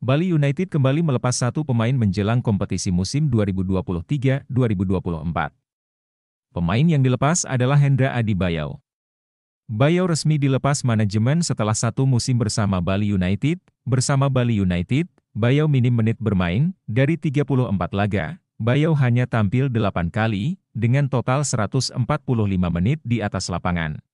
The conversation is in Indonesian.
Bali United kembali melepas satu pemain menjelang kompetisi musim 2023-2024. Pemain yang dilepas adalah Hendra Adi Bayau. Bayau resmi dilepas manajemen setelah satu musim bersama Bali United. Bersama Bali United, Bayau minim menit bermain, dari 34 laga, Bayau hanya tampil 8 kali, dengan total 145 menit di atas lapangan.